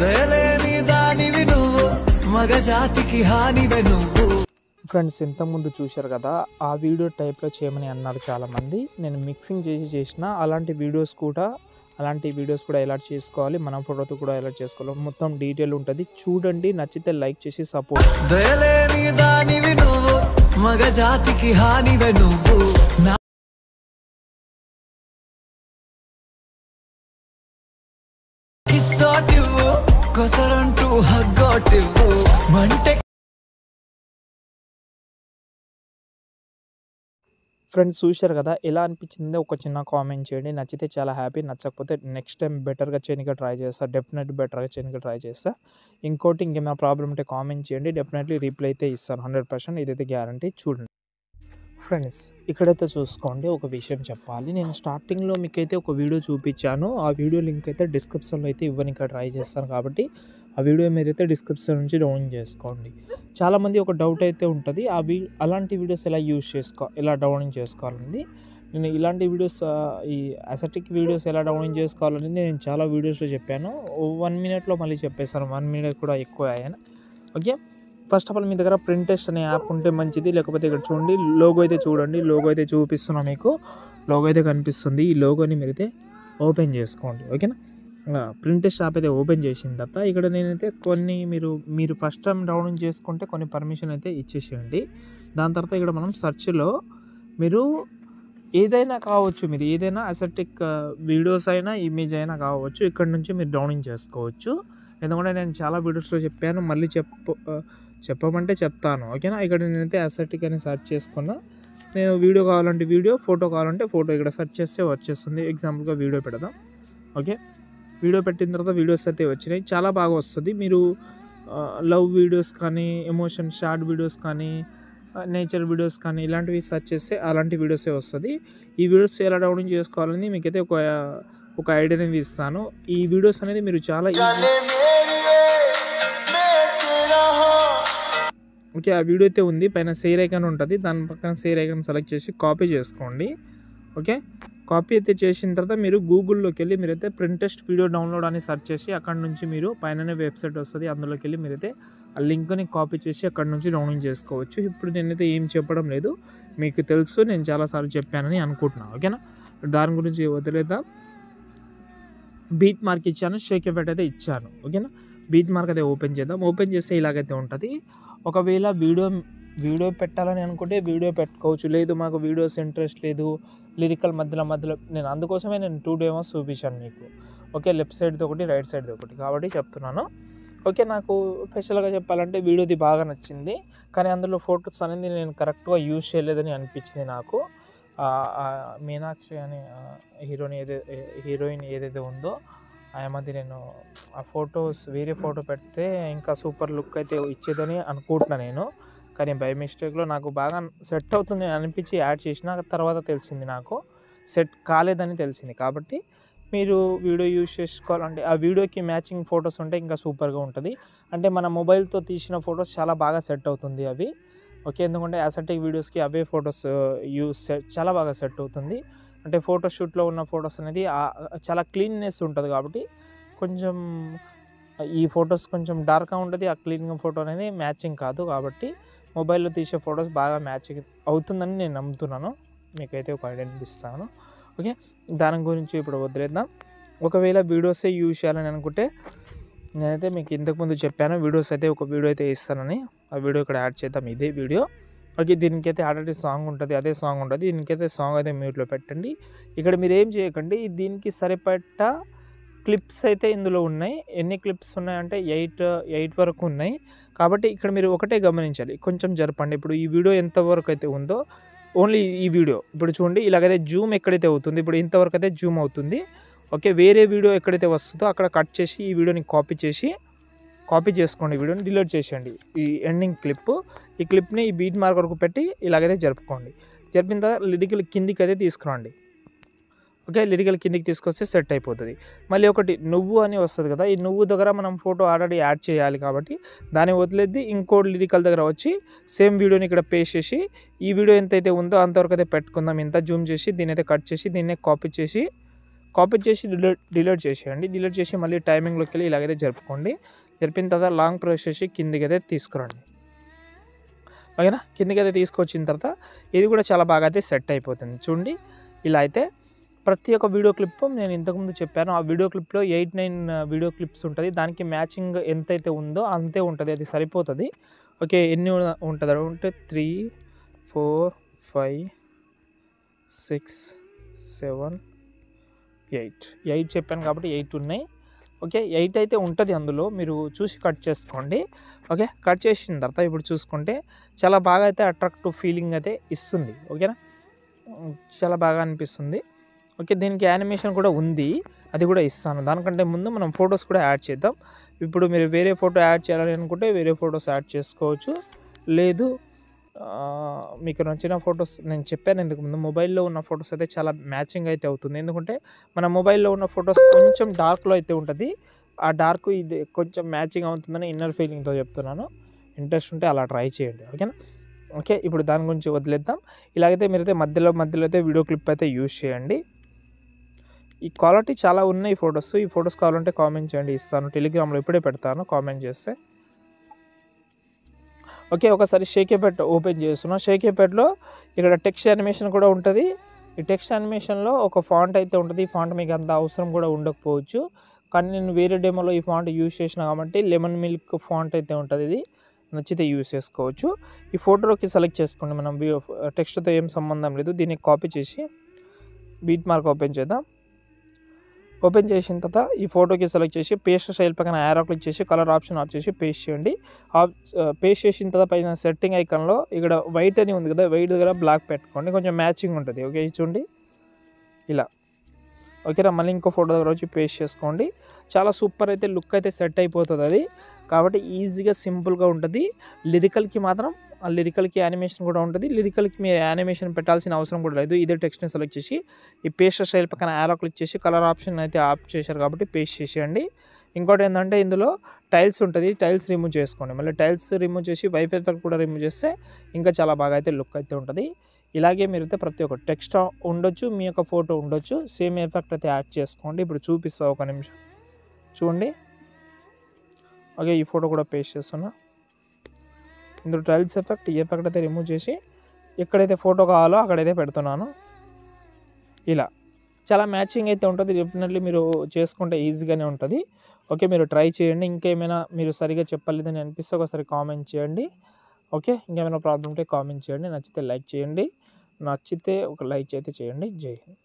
దయలేని దానివి నువ్వు మగజాతికి హానివే నువ్వు ఫ్రెండ్స్ ఇంతకుముందు చూశారు కదా ఆ వీడియో టైప్లో చేయమని అన్నారు చాలామంది నేను మిక్సింగ్ చేసి చేసిన అలాంటి వీడియోస్ కూడా అలాంటి వీడియోస్ కూడా ఎలా చేసుకోవాలి మనం ఫోటోతో కూడా ఎలా చేసుకోవాలి మొత్తం డీటెయిల్ ఉంటుంది చూడండి నచ్చితే లైక్ చేసి సపోర్ట్ మగ జాతికి హానివే నువ్వు మంటే ఫ్రెండ్స్ చూశారు కదా ఎలా అనిపించింది ఒక చిన్న కామెంట్ చేయండి నచ్చితే చాలా హ్యాపీ నచ్చకపోతే నెక్స్ట్ టైం బెటర్గా చేయడానికి ట్రై చేస్తా డెఫినెట్ బెటర్గా చేయడానికి ట్రై చేస్తా ఇంకోటి ఇంకేమైనా ప్రాబ్లం ఉంటే కామెంట్ చేయండి డెఫినెట్లీ రిప్లై అయితే ఇస్తాను హండ్రెడ్ పర్సెంట్ ఇదైతే గ్యారంటీ చూడండి ఫ్రెండ్స్ ఇక్కడైతే చూసుకోండి ఒక విషయం చెప్పాలి నేను స్టార్టింగ్లో మీకైతే ఒక వీడియో చూపించాను ఆ వీడియో లింక్ అయితే డిస్క్రిప్షన్లో అయితే ఇక్కడ ట్రై చేస్తాను కాబట్టి ఆ వీడియో మీద అయితే డిస్క్రిప్షన్ నుంచి డౌన్లోడ్ చేసుకోండి చాలామంది ఒక డౌట్ అయితే ఉంటుంది ఆ వీ అలాంటి వీడియోస్ ఎలా యూజ్ చేసుకో ఎలా డౌన్లోడ్ చేసుకోవాలనేది నేను ఇలాంటి వీడియోస్ ఈ అసెటిక్ వీడియోస్ ఎలా డౌన్లోడ్ చేసుకోవాలనేది నేను చాలా వీడియోస్లో చెప్పాను వన్ మినిట్లో మళ్ళీ చెప్పేసాను వన్ మినిట్ కూడా ఎక్కువ అయ్యాను ఓకే ఫస్ట్ ఆఫ్ ఆల్ మీ దగ్గర ప్రింట్ టెస్ట్ అనే యాప్ ఉంటే మంచిది లేకపోతే ఇక్కడ చూడండి లోగో అయితే చూడండి లోగో అయితే చూపిస్తున్నా మీకు లోగో అయితే కనిపిస్తుంది ఈ లోగోని మీరైతే ఓపెన్ చేసుకోండి ఓకేనా ప్రింట్ యాప్ అయితే ఓపెన్ చేసింది తప్ప ఇక్కడ నేనైతే కొన్ని మీరు మీరు ఫస్ట్ టైం డౌన్లోడ్ చేసుకుంటే కొన్ని పర్మిషన్ అయితే ఇచ్చేసేయండి దాని తర్వాత ఇక్కడ మనం సెర్చ్లో మీరు ఏదైనా కావచ్చు మీరు ఏదైనా అసెటిక్ వీడియోస్ అయినా ఇమేజ్ అయినా కావచ్చు ఇక్కడ నుంచి మీరు డౌన్లోడ్ చేసుకోవచ్చు ఎందుకంటే నేను చాలా వీడియోస్లో చెప్పాను మళ్ళీ చెప్పు చెప్పమంటే చెప్తాను ఓకేనా ఇక్కడ నేనైతే అసెట్కి అని సెర్చ్ చేసుకున్నా నేను వీడియో కావాలంటే వీడియో ఫోటో కావాలంటే ఫోటో ఇక్కడ సెర్చ్ చేస్తే వచ్చేస్తుంది ఎగ్జాంపుల్గా వీడియో పెడదాం ఓకే వీడియో పెట్టిన తర్వాత వీడియోస్ అయితే వచ్చినాయి చాలా బాగా వస్తుంది మీరు లవ్ వీడియోస్ కానీ ఎమోషన్ షార్ట్ వీడియోస్ కానీ నేచర్ వీడియోస్ కానీ ఇలాంటివి సెర్చ్ చేస్తే అలాంటి వీడియోసే వస్తుంది ఈ వీడియోస్ ఎలా డౌన్లోడ్ చేసుకోవాలని మీకైతే ఒక ఒక ఐడియా అనేది ఇస్తాను ఈ వీడియోస్ అనేది మీరు చాలా ఈజీ ఓకే ఆ వీడియో అయితే ఉంది పైన షేర్ ఐకాన్ ఉంటుంది దాని పక్కన షేర్ ఐకాన్ సెలెక్ట్ చేసి కాపీ చేసుకోండి ఓకే కాపీ అయితే చేసిన తర్వాత మీరు గూగుల్లోకి వెళ్ళి మీరైతే ప్రింటెస్ట్ వీడియో డౌన్లోడ్ అని సెర్చ్ చేసి అక్కడ నుంచి మీరు పైననే వెబ్సైట్ వస్తుంది అందులోకి వెళ్ళి మీరైతే ఆ లింక్ని కాపీ చేసి అక్కడ నుంచి డౌన్లోడ్ చేసుకోవచ్చు ఇప్పుడు నేనైతే ఏం చెప్పడం లేదు మీకు తెలుసు నేను చాలాసార్లు చెప్పానని అనుకుంటున్నాను ఓకేనా దాని గురించి వదిలేద్దాం బీట్ మార్క్ ఇచ్చాను షేక్ ఎఫెక్ట్ అయితే ఇచ్చాను ఓకేనా బీట్ మార్క్ అయితే ఓపెన్ చేద్దాం ఓపెన్ చేస్తే ఇలాగైతే ఉంటుంది ఒకవేళ వీడియో వీడియో పెట్టాలని అనుకుంటే వీడియో పెట్టుకోవచ్చు లేదు మాకు వీడియోస్ ఇంట్రెస్ట్ లేదు లిరికల్ మధ్యలో మధ్యలో నేను అందుకోసమే నేను టూ డేమోస్ చూపించాను మీకు ఓకే లెఫ్ట్ సైడ్ది ఒకటి రైట్ సైడ్ది ఒకటి కాబట్టి చెప్తున్నాను ఓకే నాకు స్పెషల్గా చెప్పాలంటే వీడియోది బాగా నచ్చింది కానీ అందులో ఫొటోస్ అనేది నేను కరెక్ట్గా యూజ్ చేయలేదని అనిపించింది నాకు మీనాక్షి అనే హీరోని ఏదైతే హీరోయిన్ ఏదైతే ఉందో ఆ మధ్య నేను ఆ ఫొటోస్ వేరే ఫోటో పెడితే ఇంకా సూపర్ లుక్ అయితే ఇచ్చేదని అనుకుంటున్నాను నేను కానీ బై మిస్టేక్లో నాకు బాగా సెట్ అవుతుంది అనిపించి యాడ్ చేసిన తర్వాత తెలిసింది నాకు సెట్ కాలేదని తెలిసింది కాబట్టి మీరు వీడియో యూజ్ చేసుకోవాలంటే ఆ వీడియోకి మ్యాచింగ్ ఫొటోస్ ఉంటే ఇంకా సూపర్గా ఉంటుంది అంటే మన మొబైల్తో తీసిన ఫొటోస్ చాలా బాగా సెట్ అవుతుంది అవి ఓకే ఎందుకంటే అసెటిక్ వీడియోస్కి అవే ఫొటోస్ యూస్ చాలా బాగా సెట్ అవుతుంది అంటే ఫోటోషూట్లో ఉన్న ఫొటోస్ అనేది చాలా క్లీన్నెస్ ఉంటుంది కాబట్టి కొంచెం ఈ ఫొటోస్ కొంచెం డార్క్గా ఉంటుంది ఆ క్లీన్గా ఫోటో అనేది మ్యాచింగ్ కాదు కాబట్టి మొబైల్లో తీసే ఫొటోస్ బాగా మ్యాచింగ్ అవుతుందని నేను నమ్ముతున్నాను మీకైతే ఒక ఐడెంటిటీ ఇస్తాను ఓకే దాని గురించి ఇప్పుడు వదిలేద్దాం ఒకవేళ వీడియోసే యూజ్ చేయాలని అనుకుంటే నేనైతే మీకు ఇంతకుముందు చెప్పాను వీడియోస్ అయితే ఒక వీడియో అయితే ఇస్తానని ఆ వీడియో ఇక్కడ యాడ్ చేద్దాం ఇదే వీడియో ఓకే దీనికైతే ఆల్రెడీ సాంగ్ ఉంటుంది అదే సాంగ్ ఉంటుంది దీనికైతే సాంగ్ అయితే మ్యూట్లో పెట్టండి ఇక్కడ మీరు ఏం చేయకండి దీనికి సరిపట్ట క్లిప్స్ అయితే ఇందులో ఉన్నాయి ఎన్ని క్లిప్స్ ఉన్నాయంటే ఎయిట్ ఎయిట్ వరకు ఉన్నాయి కాబట్టి ఇక్కడ మీరు ఒకటే గమనించాలి కొంచెం జరపండి ఇప్పుడు ఈ వీడియో ఎంతవరకు అయితే ఉందో ఓన్లీ ఈ వీడియో ఇప్పుడు చూడండి ఇలాగైతే జూమ్ ఎక్కడైతే అవుతుంది ఇప్పుడు ఇంతవరకు అయితే జూమ్ అవుతుంది ఓకే వేరే వీడియో ఎక్కడైతే వస్తుందో అక్కడ కట్ చేసి ఈ వీడియోని కాపీ చేసి కాపీ చేసుకోండి వీడియోని డిలీట్ చేసేయండి ఈ ఎండింగ్ క్లిప్ ఈ క్లిప్ని ఈ బీట్ మార్క్ వరకు పెట్టి ఇలాగైతే జరుపుకోండి జరిపిన తర్వాత లిరికల్ కిందికి అయితే తీసుకురండి ఓకే లిరికల్ కిందికి తీసుకొస్తే సెట్ అయిపోతుంది మళ్ళీ ఒకటి నువ్వు అని వస్తుంది కదా ఈ నువ్వు దగ్గర మనం ఫోటో ఆల్రెడీ యాడ్ చేయాలి కాబట్టి దాన్ని వదిలేది ఇంకో లిరికల్ దగ్గర వచ్చి సేమ్ వీడియోని ఇక్కడ పేస్ట్ చేసి ఈ వీడియో ఎంతైతే ఉందో అంతవరకు అయితే పెట్టుకుందాం ఇంత జూమ్ చేసి దీని అయితే కట్ చేసి దీన్నే కాపీ చేసి కాపీ చేసి డిలీట్ డిలీట్ చేసేయండి డిలీట్ చేసి మళ్ళీ టైమింగ్లోకి వెళ్ళి ఇలాగైతే జరుపుకోండి జరిపిన తర్వాత లాంగ్ ప్రెస్ చేసి కిందికైతే తీసుకురండి ఓకేనా కిందికైతే తీసుకొచ్చిన తర్వాత ఇది కూడా చాలా బాగా అయితే సెట్ అయిపోతుంది చూడండి ఇలా అయితే ప్రతి ఒక్క వీడియో క్లిప్ నేను ఇంతకుముందు చెప్పాను ఆ వీడియో క్లిప్లో ఎయిట్ నైన్ వీడియో క్లిప్స్ ఉంటుంది దానికి మ్యాచింగ్ ఎంతైతే ఉందో అంతే ఉంటుంది అది సరిపోతుంది ఓకే ఎన్ని ఉంటుంది అంటే three four five six seven eight eight చెప్పాను కాబట్టి ఎయిట్ ఉన్నాయి ఓకే ఎయిట్ అయితే ఉంటుంది అందులో మీరు చూసి కట్ చేసుకోండి ఓకే కట్ చేసిన తర్వాత ఇప్పుడు చూసుకుంటే చాలా బాగా అయితే అట్రాక్టివ్ ఫీలింగ్ అయితే ఇస్తుంది ఓకేనా చాలా బాగా అనిపిస్తుంది ఓకే దీనికి యానిమేషన్ కూడా ఉంది అది కూడా ఇస్తాను దానికంటే ముందు మనం ఫొటోస్ కూడా యాడ్ చేద్దాం ఇప్పుడు మీరు వేరే ఫోటో యాడ్ చేయాలని అనుకుంటే వేరే ఫొటోస్ యాడ్ చేసుకోవచ్చు లేదు మీకు నచ్చిన ఫొటోస్ నేను చెప్పాను ఎందుకు ముందు మొబైల్లో ఉన్న ఫొటోస్ అయితే చాలా మ్యాచింగ్ అయితే అవుతుంది ఎందుకంటే మన మొబైల్లో ఉన్న ఫొటోస్ కొంచెం డార్క్లో అయితే ఉంటుంది ఆ డార్క్ ఇది కొంచెం మ్యాచింగ్ అవుతుందని ఇన్నర్ ఫీలింగ్తో చెప్తున్నాను ఇంట్రెస్ట్ ఉంటే అలా ట్రై చేయండి ఓకేనా ఓకే ఇప్పుడు దాని గురించి వదిలేద్దాం ఇలాగైతే మీరైతే మధ్యలో మధ్యలో అయితే వీడియో క్లిప్ అయితే యూజ్ చేయండి ఈ క్వాలిటీ చాలా ఉన్నాయి ఫొటోస్ ఈ ఫొటోస్ కావాలంటే కామెంట్ చేయండి ఇస్తాను టెలిగ్రామ్లో ఇప్పుడే పెడతాను కామెంట్ చేస్తే ఓకే ఒకసారి షేకేపేట్ ఓపెన్ చేస్తున్నాం షేకేపేట్లో ఇక్కడ టెక్స్ట్ యానిమేషన్ కూడా ఉంటుంది ఈ టెక్స్ట్ యానిమేషన్లో ఒక ఫాంట్ అయితే ఉంటుంది ఈ ఫాంట్ మీకు అంత అవసరం కూడా ఉండకపోవచ్చు కానీ నేను వేరే డెమోలో ఈ ఫాంట్ యూస్ చేసిన కాబట్టి లెమన్ మిల్క్ ఫాంట్ అయితే ఉంటుంది ఇది నచ్చితే యూస్ చేసుకోవచ్చు ఈ ఫోటోలోకి సెలెక్ట్ చేసుకోండి మనం టెక్స్ట్తో ఏం సంబంధం లేదు దీన్ని కాపీ చేసి బీట్ మార్క్ ఓపెన్ చేద్దాం ఓపెన్ చేసిన తర్వాత ఈ ఫోటోకి సెలెక్ట్ చేసి పేస్ట్ స్టైల్ పక్కన యారో క్లిక్ చేసి కలర్ ఆప్షన్ ఆఫ్ చేసి పేస్ట్ చేయండి ఆఫ్ పేస్ట్ చేసిన తర్వాత పైన సెట్టింగ్ ఐకన్లో ఇక్కడ వైట్ అని ఉంది కదా వైట్ దగ్గర బ్లాక్ పెట్టుకోండి కొంచెం మ్యాచింగ్ ఉంటుంది ఓకే చూడండి ఇలా ఓకేనా మళ్ళీ ఇంకో ఫోటో దగ్గర వచ్చి పేస్ట్ చేసుకోండి చాలా సూపర్ అయితే లుక్ అయితే సెట్ అయిపోతుంది అది కాబట్టి ఈజీగా సింపుల్గా ఉంటుంది లిరికల్కి మాత్రం ఆ లిరికల్కి యానిమేషన్ కూడా ఉంటుంది లిరికల్కి మీరు యానిమేషన్ పెట్టాల్సిన అవసరం కూడా లేదు ఇదే టెక్స్ట్ని సెలెక్ట్ చేసి ఈ పేస్ట్ స్టైల్ పక్కన యాలో క్లిక్ చేసి కలర్ ఆప్షన్ అయితే ఆప్ చేశారు కాబట్టి పేస్ట్ చేసేయండి ఇంకోటి ఏంటంటే ఇందులో టైల్స్ ఉంటుంది టైల్స్ రిమూవ్ చేసుకోండి మళ్ళీ టైల్స్ రిమూవ్ చేసి వైఫై కూడా రిమూవ్ చేస్తే ఇంకా చాలా బాగా అయితే లుక్ అయితే ఉంటుంది ఇలాగే మీరు అయితే ప్రతి ఒక్క టెక్స్ట్ ఉండొచ్చు మీ యొక్క ఫోటో ఉండొచ్చు సేమ్ ఎఫెక్ట్ అయితే యాడ్ చేసుకోండి ఇప్పుడు చూపిస్తా ఒక నిమిషం చూడండి ఓకే ఈ ఫోటో కూడా పేస్ట్ చేస్తున్నా ఇందులో టైల్స్ ఎఫెక్ట్ ఈ ఎఫెక్ట్ అయితే రిమూవ్ చేసి ఎక్కడైతే ఫోటో కావాలో అక్కడైతే పెడుతున్నాను ఇలా చాలా మ్యాచింగ్ అయితే ఉంటుంది డెఫినెట్లీ మీరు చేసుకుంటే ఈజీగానే ఉంటుంది ఓకే మీరు ట్రై చేయండి ఇంకేమైనా మీరు సరిగా చెప్పలేదని అనిపిస్తే ఒకసారి కామెంట్ చేయండి ఓకే ఇంకేమైనా ప్రాబ్లం ఉంటే కామెంట్ చేయండి నచ్చితే లైక్ చేయండి నచ్చితే ఒక లైక్ అయితే చేయండి జై హింద్